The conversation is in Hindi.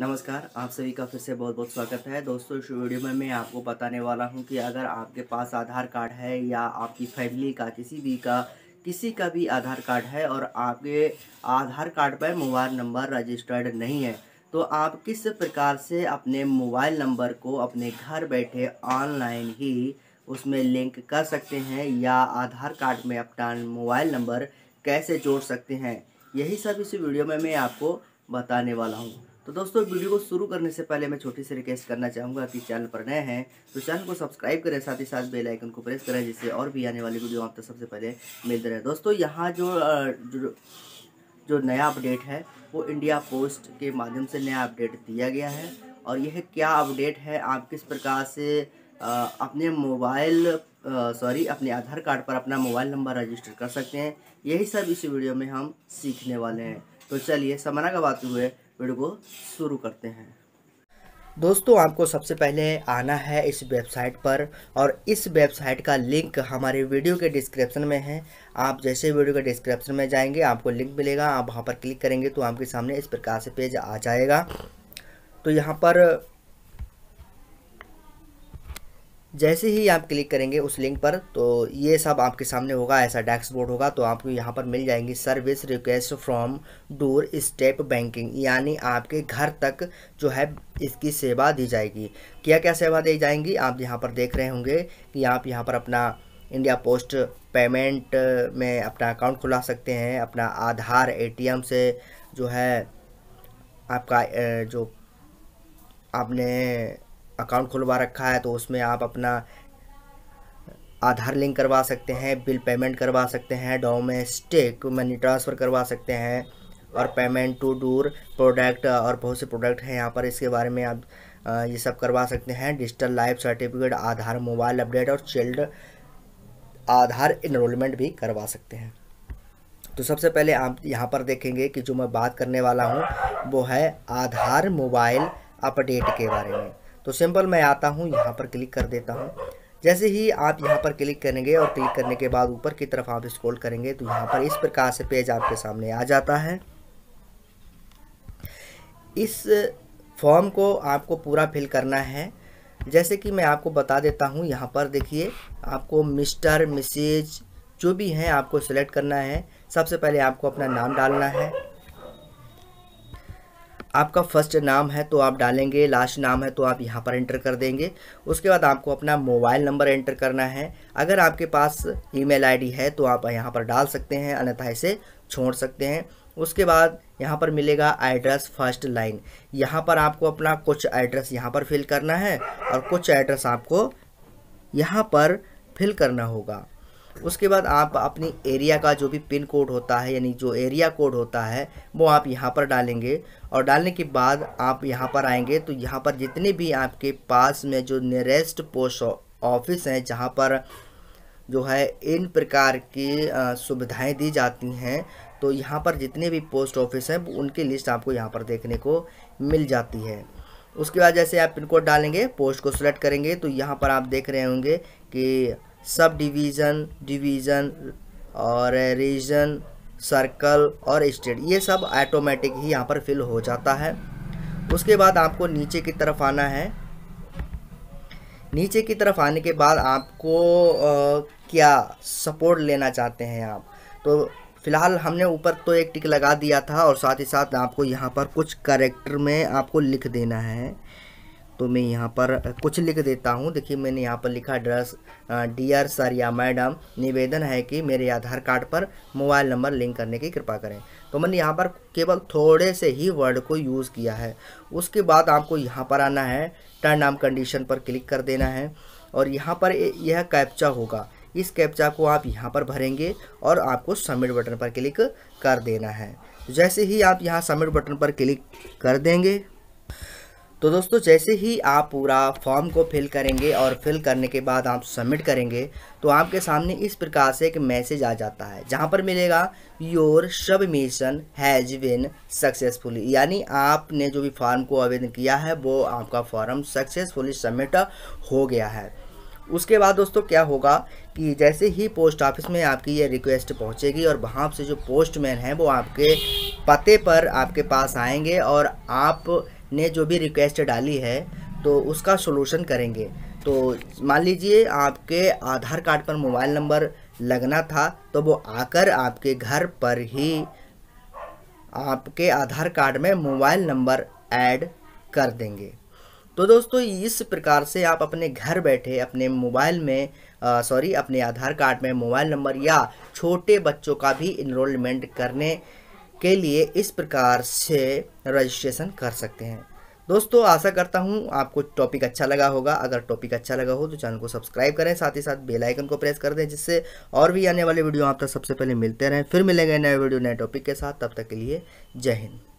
नमस्कार आप सभी का फिर से बहुत बहुत स्वागत है दोस्तों इस वीडियो में मैं आपको बताने वाला हूं कि अगर आपके पास आधार कार्ड है या आपकी फैमिली का किसी भी का किसी का भी आधार कार्ड है और आपके आधार कार्ड पर मोबाइल नंबर रजिस्टर्ड नहीं है तो आप किस प्रकार से अपने मोबाइल नंबर को अपने घर बैठे ऑनलाइन ही उसमें लिंक कर सकते हैं या आधार कार्ड में अपना मोबाइल नंबर कैसे जोड़ सकते हैं यही सब इस वीडियो में मैं आपको बताने वाला हूँ तो दोस्तों वीडियो को शुरू करने से पहले मैं छोटी सी रिक्वेस्ट करना चाहूँगा कि चैनल पर नए हैं तो चैनल को सब्सक्राइब करें साथ ही साथ बेल आइकन को प्रेस करें जिससे और भी आने वाली वीडियो आप तक सबसे पहले मिलते रहे दोस्तों यहाँ जो जो, जो नया अपडेट है वो इंडिया पोस्ट के माध्यम से नया अपडेट दिया गया है और यह क्या अपडेट है आप किस प्रकार से अपने मोबाइल सॉरी अपने आधार कार्ड पर अपना मोबाइल नंबर रजिस्टर कर सकते हैं यही सब इस वीडियो में हम सीखने वाले हैं तो चलिए समाना का बात हुए वीडियो को शुरू करते हैं दोस्तों आपको सबसे पहले आना है इस वेबसाइट पर और इस वेबसाइट का लिंक हमारे वीडियो के डिस्क्रिप्शन में है आप जैसे वीडियो के डिस्क्रिप्शन में जाएंगे आपको लिंक मिलेगा आप वहाँ पर क्लिक करेंगे तो आपके सामने इस प्रकार से पेज आ जाएगा तो यहाँ पर जैसे ही आप क्लिक करेंगे उस लिंक पर तो ये सब आपके सामने होगा ऐसा डैशबोर्ड होगा तो आपको यहाँ पर मिल जाएंगी service request from doorstep banking यानी आपके घर तक जो है इसकी सेवा दी जाएगी क्या क्या सेवा दी जाएंगी आप यहाँ पर देख रहे होंगे कि आप यहाँ पर अपना इंडिया पोस्ट पेमेंट में अपना अकाउंट खुला सकते हैं अपना आधार ए से जो है आपका जो आपने अकाउंट खुलवा रखा है तो उसमें आप अपना आधार लिंक करवा सकते हैं बिल पेमेंट करवा सकते हैं डोमेस्टिक मनी ट्रांसफ़र करवा सकते हैं और पेमेंट टू डूर प्रोडक्ट और बहुत से प्रोडक्ट हैं यहाँ पर इसके बारे में आप ये सब करवा सकते हैं digital life certificate Aadhaar mobile update और चिल्ड आधार इनरोलमेंट भी करवा सकते हैं तो सबसे पहले आप यहाँ पर देखेंगे कि जो मैं बात करने वाला हूँ वो है आधार मोबाइल अपडेट के बारे में तो सिंपल मैं आता हूँ यहाँ पर क्लिक कर देता हूँ जैसे ही आप यहाँ पर क्लिक करेंगे और क्लिक करने के बाद ऊपर की तरफ आप स्क्रॉल करेंगे तो यहाँ पर इस प्रकार से पेज आपके सामने आ जाता है इस फॉर्म को आपको पूरा फिल करना है जैसे कि मैं आपको बता देता हूँ यहाँ पर देखिए आपको मिस्टर मिसेज जो भी हैं आपको सेलेक्ट करना है सबसे पहले आपको अपना नाम डालना है आपका फर्स्ट नाम है तो आप डालेंगे लास्ट नाम है तो आप यहाँ पर एंटर कर देंगे उसके बाद आपको अपना मोबाइल नंबर एंटर करना है अगर आपके पास ईमेल आईडी है तो आप यहाँ पर डाल सकते हैं अन्यथा इसे छोड़ सकते हैं उसके बाद यहाँ पर मिलेगा एड्रेस फर्स्ट लाइन यहाँ पर आपको अपना कुछ एड्रेस यहाँ पर फिल करना है और कुछ एड्रेस आपको यहाँ पर फिल करना होगा उसके बाद आप अपनी एरिया का जो भी पिन कोड होता है यानी जो एरिया कोड होता है वो आप यहाँ पर डालेंगे और डालने के बाद आप यहाँ पर आएंगे तो यहाँ पर जितने भी आपके पास में जो नियरेस्ट पोस्ट ऑफिस हैं जहाँ पर जो है इन प्रकार की सुविधाएं दी जाती हैं तो यहाँ पर जितने भी पोस्ट ऑफिस हैं उनकी लिस्ट आपको यहाँ पर देखने को मिल जाती है उसके बाद जैसे आप पिन कोड डालेंगे पोस्ट को सिलेक्ट करेंगे तो यहाँ पर आप देख रहे होंगे कि सब डिवीज़न डिवीज़न और रीजन सर्कल और स्टेट ये सब ऑटोमेटिक ही यहाँ पर फिल हो जाता है उसके बाद आपको नीचे की तरफ आना है नीचे की तरफ आने के बाद आपको आ, क्या सपोर्ट लेना चाहते हैं आप तो फ़िलहाल हमने ऊपर तो एक टिक लगा दिया था और साथ ही साथ आपको यहाँ पर कुछ करेक्टर में आपको लिख देना है तो मैं यहाँ पर कुछ लिख देता हूँ देखिए मैंने यहाँ पर लिखा ड्रेस डियर सर या मैडम निवेदन है कि मेरे आधार कार्ड पर मोबाइल नंबर लिंक करने की कृपा करें तो मैंने यहाँ पर केवल थोड़े से ही वर्ड को यूज़ किया है उसके बाद आपको यहाँ पर आना है टर्न नाम कंडीशन पर क्लिक कर देना है और यहाँ पर यह कैप्चा होगा इस कैप्चा को आप यहाँ पर भरेंगे और आपको सबमिट बटन पर क्लिक कर देना है जैसे ही आप यहाँ सबमिट बटन पर क्लिक कर देंगे तो दोस्तों जैसे ही आप पूरा फॉर्म को फिल करेंगे और फिल करने के बाद आप सबमिट करेंगे तो आपके सामने इस प्रकार से एक मैसेज आ जाता है जहाँ पर मिलेगा your submission has been successfully यानी आपने जो भी फॉर्म को आवेदन किया है वो आपका फॉर्म सक्सेसफुली सबमिट हो गया है उसके बाद दोस्तों क्या होगा कि जैसे ही पोस्ट ऑफिस में आपकी ये रिक्वेस्ट पहुंचेगी और वहाँ से जो पोस्टमैन हैं वो आपके पते पर आपके पास आएंगे और आप ने जो भी रिक्वेस्ट डाली है तो उसका सोलूशन करेंगे तो मान लीजिए आपके आधार कार्ड पर मोबाइल नंबर लगना था तो वो आकर आपके घर पर ही आपके आधार कार्ड में मोबाइल नंबर ऐड कर देंगे तो दोस्तों इस प्रकार से आप अपने घर बैठे अपने मोबाइल में सॉरी अपने आधार कार्ड में मोबाइल नंबर या छोटे बच्चों का भी इनरोलमेंट करने के लिए इस प्रकार से रजिस्ट्रेशन कर सकते हैं दोस्तों आशा करता हूँ आपको टॉपिक अच्छा लगा होगा अगर टॉपिक अच्छा लगा हो तो चैनल को सब्सक्राइब करें साथ ही साथ बेल आइकन को प्रेस कर दें जिससे और भी आने वाले वीडियो आप तक सबसे पहले मिलते रहें फिर मिलेंगे नए वीडियो नए टॉपिक के साथ तब तक के लिए जय हिंद